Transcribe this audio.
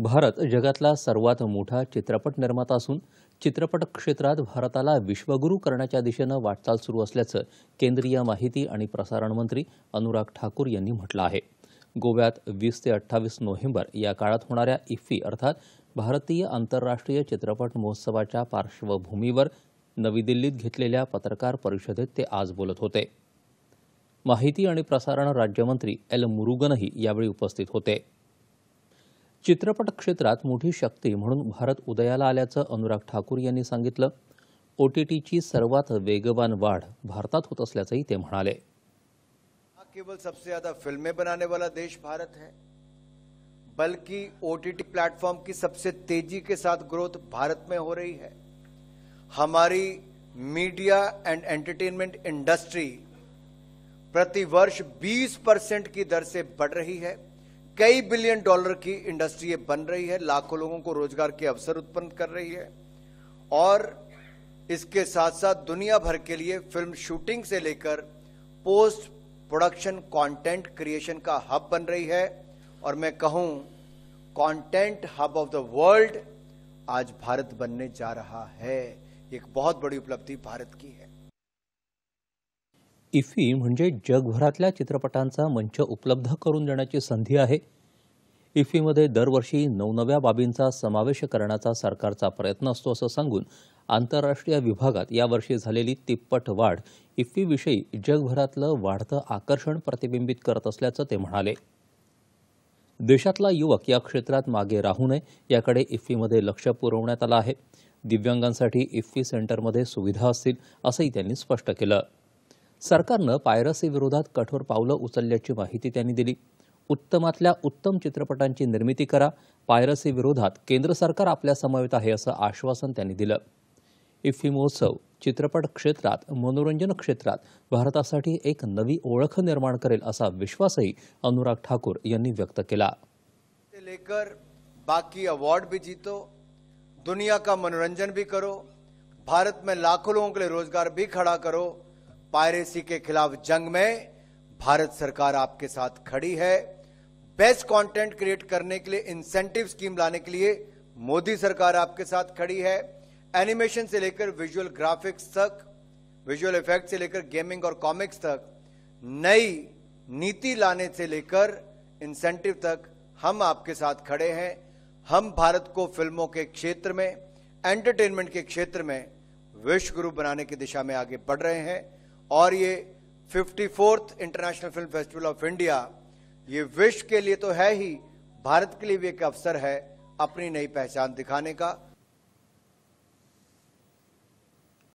भारत जगातला सर्वात मोठा चित्रपट निर्माता असून चित्रपट क्षेत्रात भारताला विश्वगुरू करण्याच्या दिशेनं वाटचाल सुरू असल्याचं केंद्रीय माहिती आणि प्रसारण मंत्री अनुराग ठाकूर यांनी म्हटलं आहे गोव्यात वीस ते अठ्ठावीस नोव्हेंबर या काळात होणाऱ्या इफ्फी अर्थात भारतीय आंतरराष्ट्रीय चित्रपट महोत्सवाच्या पार्श्वभूमीवर नवी दिल्लीत घेतलेल्या पत्रकार परिषदेत ते आज बोलत होते माहिती आणि प्रसारण राज्यमंत्री एल मुरुगनही यावेळी उपस्थित होते चित्रपट क्षेत्र मोठी शक्ती भारत उदयाला आल्याचं अनुराग ठाकूर यांनी सांगितलं ओ टी वेगवान वाढ भारतात होत असल्याचंही केवल सबसे ज्यादा फिल्में बनाने वाला देश भारत है बल्कि ओ टी टी प्लेटफॉर्म की सबसे तेजी के साथ ग्रोथ भारत में हो रही है हमारी मीडिया एंड एंटरटेनमेंट इंडस्ट्री प्रतिवर्ष 20 परसेंट की दर से बढ़ रही है कई बिलियन डॉलर की इंडस्ट्री ये बन रही है लाखों लोगों को रोजगार के अवसर उत्पन्न कर रही है और इसके साथ साथ दुनिया भर के लिए फिल्म शूटिंग से लेकर पोस्ट प्रोडक्शन कंटेंट क्रिएशन का हब बन रही है और मैं कहूं content hub of the world आज भारत बनने जा रहा है एक बहुत बड़ी उपलब्धि भारत की है इफी म्हणजे जगभरातल्या चित्रपटांचा मंच उपलब्ध करून देण्याची संधी आहे इफ्फीमध्ये दरवर्षी नवनव्या बाबींचा समावेश करण्याचा सरकारचा प्रयत्न असतो असं सांगून आंतरराष्ट्रीय विभागात यावर्षी झालेली तिप्पट वाढ इफ्फीविषयी जगभरातलं वाढतं आकर्षण प्रतिबिंबित करत असल्याचं ते म्हणाले देशातला युवक या क्षेत्रात मागे राहू नये याकडे इफ्फीमध्ये लक्ष पुरवण्यात आलं आहे दिव्यांगांसाठी इफ्फी सेंटरमध्ये सुविधा असतील असंही त्यांनी स्पष्ट केलं सरकारनं विरोधात कठोर पावलं उचलल्याची माहिती त्यांनी दिली उत्तमातल्या उत्तम चित्रपटांची निर्मिती करा पायरसी विरोधात केंद्र सरकार आपल्या समवेत आहे असं आश्वासन त्यांनी दिलं इफ्फी महोत्सव चित्रपट क्षेत्रात मनोरंजन क्षेत्रात भारतासाठी एक नवी ओळख निर्माण करेल असा विश्वासही अनुराग ठाकूर यांनी व्यक्त केला लेकर बाकी अवॉर्ड भी जीतो दुनिया का मनोरंजन भी करो भारत में लाखों लोगों के लिए रोजगार भी खड़ा करो पायरेसी के खिलाफ जंग में भारत सरकार आपके साथ खड़ी है बेस्ट कंटेंट क्रिएट करने के लिए इंसेंटिव स्कीम लाने के लिए मोदी सरकार आपके साथ खड़ी है एनिमेशन से लेकर विजुअल ग्राफिक्स तक विजुअल इफेक्ट से लेकर गेमिंग और कॉमिक्स तक नई नीति लाने से लेकर इंसेंटिव तक हम आपके साथ खड़े हैं हम भारत को फिल्मों के क्षेत्र में एंटरटेनमेंट के क्षेत्र में विश्व गुरु बनाने की दिशा में आगे बढ़ रहे हैं और ये fifty fourth international film festival of India ये विश्व के लिए तो है ही भारत के लिए भी एक अवसर है अपनी नई पहचान दिखाने का